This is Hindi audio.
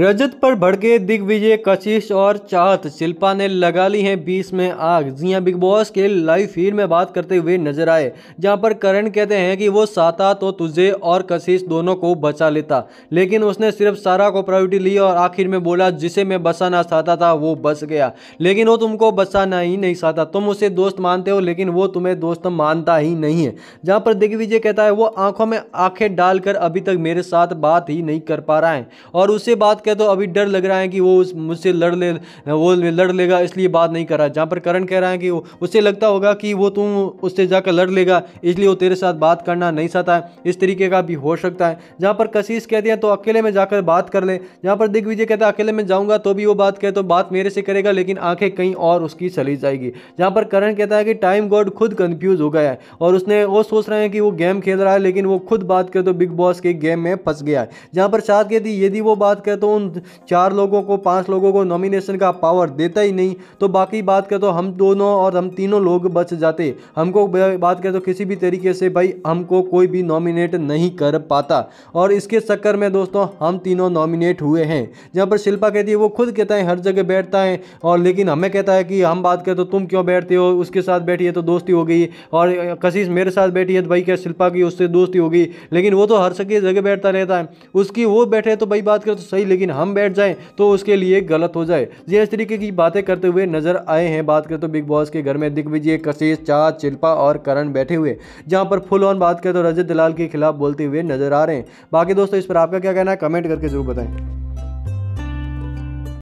रजत पर भड़के दिग्विजय कशिश और चाहत शिल्पा ने लगा ली है बीस में आग जी बिग बॉस के लाइव फीड में बात करते हुए नजर आए जहां पर करण कहते हैं कि वो साता तो तुझे और कशिश दोनों को बचा लेता लेकिन उसने सिर्फ सारा को प्रायोरिटी ली और आखिर में बोला जिसे मैं बसाना चाहता था वो बच गया लेकिन वो तुमको बसाना ही नहीं चाहता तुम उसे दोस्त मानते हो लेकिन वो तुम्हें दोस्त मानता ही नहीं है जहाँ पर दिग्विजय कहता है वो आंखों में आंखें डालकर अभी तक मेरे साथ बात ही नहीं कर पा रहा है और उसे बात कह तो अभी डर लग रहा है कि वो मुझसे लड़ ले वो लड़ लेगा इसलिए बात नहीं कर रहा जहाँ पर करण कह रहा है कि उससे लगता होगा कि वो तुम उससे जाकर लड़ लेगा इसलिए वो तेरे साथ बात करना नहीं चाहता है इस तरीके का भी हो सकता है जहाँ पर कशिश कहते हैं तो अकेले में जाकर बात कर ले जहाँ पर दिग्विजय कहते हैं अकेले में जाऊँगा तो भी वो बात कहे तो बात मेरे से करेगा लेकिन आंखें कहीं और उसकी चली जाएगी जहाँ पर करण कहता है कि टाइम गॉड खुद कन्फ्यूज हो गया है और उसने वो सोच रहे हैं कि वो गेम खेल रहा है लेकिन वो खुद बात करे तो बिग बॉस के गेम में फंस गया है जहाँ पर साथ कहती यदि वो बात करे तो उन चार लोगों को पांच लोगों को नॉमिनेशन का पावर देता ही नहीं तो बाकी बात करें तो हम दोनों और हम तीनों लोग बच जाते हमको बात करें तो किसी भी तरीके से भाई हमको कोई भी नॉमिनेट नहीं कर पाता और इसके चक्कर में दोस्तों हम तीनों नॉमिनेट हुए हैं जहाँ पर शिल्पा कहती है वो खुद कहता है हर जगह बैठता है और लेकिन हमें कहता है कि हम बात करें तो तुम क्यों बैठते हो उसके साथ बैठी है तो दोस्ती हो गई और कशिश मेरे साथ बैठी है तो भाई क्या शिल्पा की उससे दोस्ती हो गई लेकिन वो तो हर सके जगह बैठता रहता है उसकी वो बैठे तो भाई बात करें तो सही लेकिन हम बैठ जाएं तो उसके लिए गलत हो जाए ये इस तरीके की बातें करते हुए नजर आए हैं बात करें तो बिग बॉस के घर में दिग्विजय कशिश चाह चिल्पा और करण बैठे हुए जहाँ पर फुल ऑन बात करें तो रजत दलाल के खिलाफ बोलते हुए नजर आ रहे हैं बाकी दोस्तों इस पर आपका क्या कहना है कमेंट करके जरूर बताएं